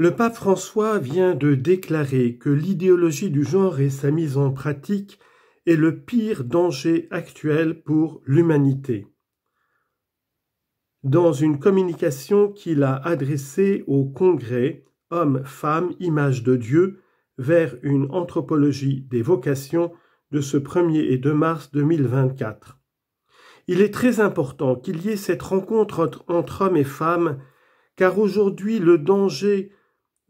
Le pape François vient de déclarer que l'idéologie du genre et sa mise en pratique est le pire danger actuel pour l'humanité. Dans une communication qu'il a adressée au Congrès Hommes, femmes, image de Dieu, vers une anthropologie des vocations de ce 1er et 2 mars 2024. Il est très important qu'il y ait cette rencontre entre hommes et femmes, car aujourd'hui le danger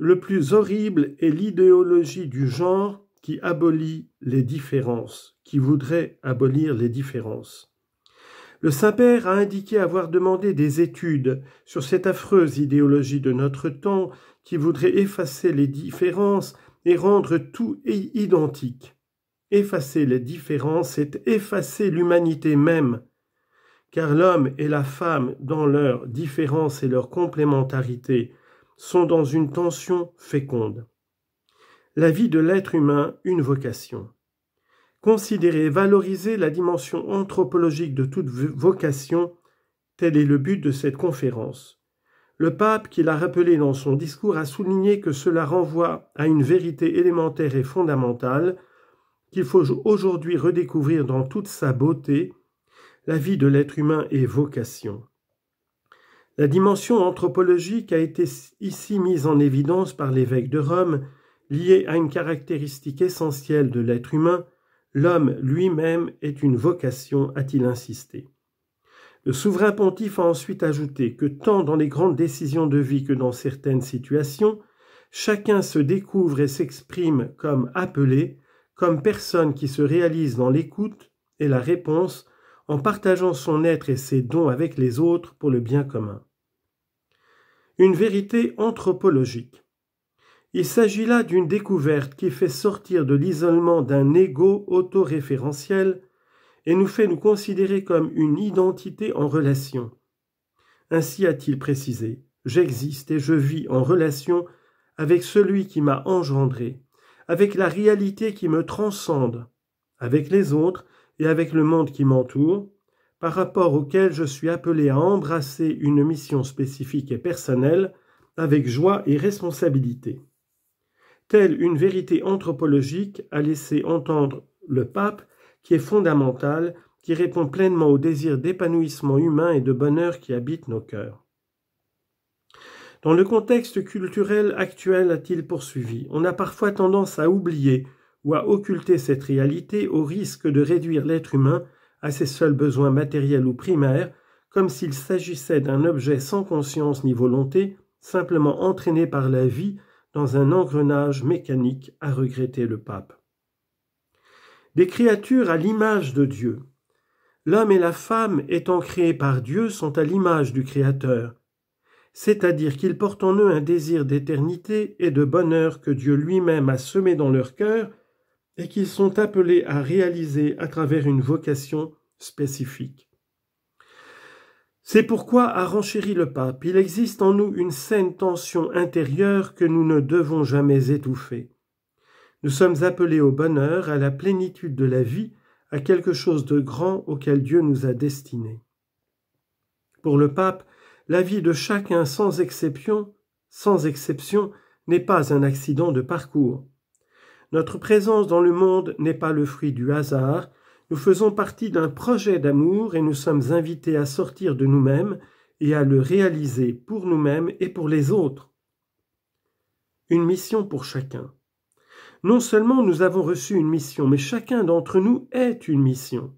le plus horrible est l'idéologie du genre qui abolit les différences, qui voudrait abolir les différences. Le Saint-Père a indiqué avoir demandé des études sur cette affreuse idéologie de notre temps qui voudrait effacer les différences et rendre tout identique. Effacer les différences, c'est effacer l'humanité même, car l'homme et la femme, dans leurs différences et leur complémentarité, sont dans une tension féconde. La vie de l'être humain, une vocation. Considérer et valoriser la dimension anthropologique de toute vocation, tel est le but de cette conférence. Le pape, qui l'a rappelé dans son discours, a souligné que cela renvoie à une vérité élémentaire et fondamentale qu'il faut aujourd'hui redécouvrir dans toute sa beauté, la vie de l'être humain est vocation. La dimension anthropologique a été ici mise en évidence par l'évêque de Rome, liée à une caractéristique essentielle de l'être humain, l'homme lui-même est une vocation, a-t-il insisté. Le souverain pontife a ensuite ajouté que tant dans les grandes décisions de vie que dans certaines situations, chacun se découvre et s'exprime comme appelé, comme personne qui se réalise dans l'écoute et la réponse en partageant son être et ses dons avec les autres pour le bien commun une vérité anthropologique. Il s'agit là d'une découverte qui fait sortir de l'isolement d'un ego autoréférentiel et nous fait nous considérer comme une identité en relation. Ainsi a-t-il précisé, j'existe et je vis en relation avec celui qui m'a engendré, avec la réalité qui me transcende, avec les autres et avec le monde qui m'entoure, par rapport auquel je suis appelé à embrasser une mission spécifique et personnelle avec joie et responsabilité. Telle une vérité anthropologique a laissé entendre le pape qui est fondamentale, qui répond pleinement au désir d'épanouissement humain et de bonheur qui habite nos cœurs. Dans le contexte culturel actuel, a-t-il poursuivi, on a parfois tendance à oublier ou à occulter cette réalité au risque de réduire l'être humain à ses seuls besoins matériels ou primaires, comme s'il s'agissait d'un objet sans conscience ni volonté, simplement entraîné par la vie dans un engrenage mécanique, à regretter le pape. Des créatures à l'image de Dieu. L'homme et la femme, étant créés par Dieu, sont à l'image du Créateur, c'est-à-dire qu'ils portent en eux un désir d'éternité et de bonheur que Dieu lui-même a semé dans leur cœur et qu'ils sont appelés à réaliser à travers une vocation spécifique. C'est pourquoi, a renchéri le pape, il existe en nous une saine tension intérieure que nous ne devons jamais étouffer. Nous sommes appelés au bonheur, à la plénitude de la vie, à quelque chose de grand auquel Dieu nous a destinés. Pour le pape, la vie de chacun sans exception, sans exception, n'est pas un accident de parcours. Notre présence dans le monde n'est pas le fruit du hasard, nous faisons partie d'un projet d'amour et nous sommes invités à sortir de nous-mêmes et à le réaliser pour nous-mêmes et pour les autres. Une mission pour chacun. Non seulement nous avons reçu une mission, mais chacun d'entre nous est une mission.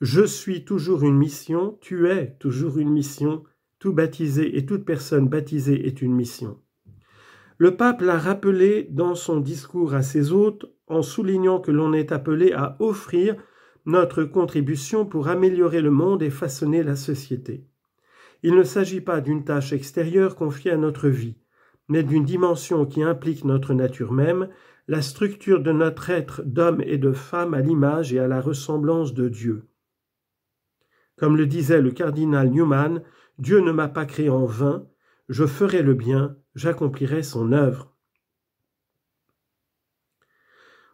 Je suis toujours une mission, tu es toujours une mission, tout baptisé et toute personne baptisée est une mission. Le pape l'a rappelé dans son discours à ses hôtes en soulignant que l'on est appelé à offrir notre contribution pour améliorer le monde et façonner la société. Il ne s'agit pas d'une tâche extérieure confiée à notre vie, mais d'une dimension qui implique notre nature même, la structure de notre être d'homme et de femme à l'image et à la ressemblance de Dieu. Comme le disait le cardinal Newman, Dieu ne m'a pas créé en vain, je ferai le bien, j'accomplirai son œuvre.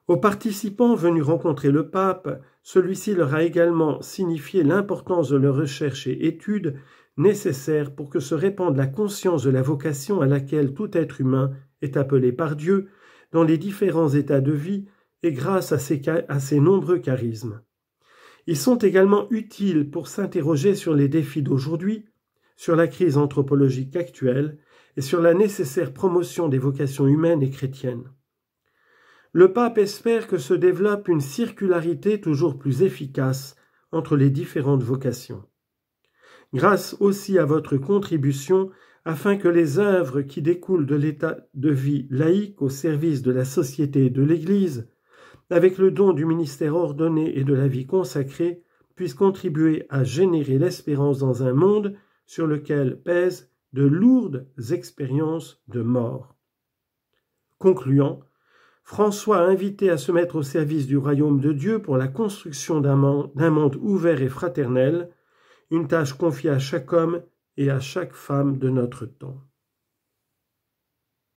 Aux participants venus rencontrer le pape, celui-ci leur a également signifié l'importance de leurs recherches et études nécessaires pour que se répande la conscience de la vocation à laquelle tout être humain est appelé par Dieu dans les différents états de vie et grâce à ses nombreux charismes. Ils sont également utiles pour s'interroger sur les défis d'aujourd'hui, sur la crise anthropologique actuelle et sur la nécessaire promotion des vocations humaines et chrétiennes. Le pape espère que se développe une circularité toujours plus efficace entre les différentes vocations. Grâce aussi à votre contribution afin que les œuvres qui découlent de l'état de vie laïque au service de la société et de l'Église, avec le don du ministère ordonné et de la vie consacrée, puissent contribuer à générer l'espérance dans un monde sur lequel pèsent de lourdes expériences de mort. Concluant, François a invité à se mettre au service du royaume de Dieu pour la construction d'un monde, ouvert et fraternel, une tâche confiée à chaque homme et à chaque femme de notre temps.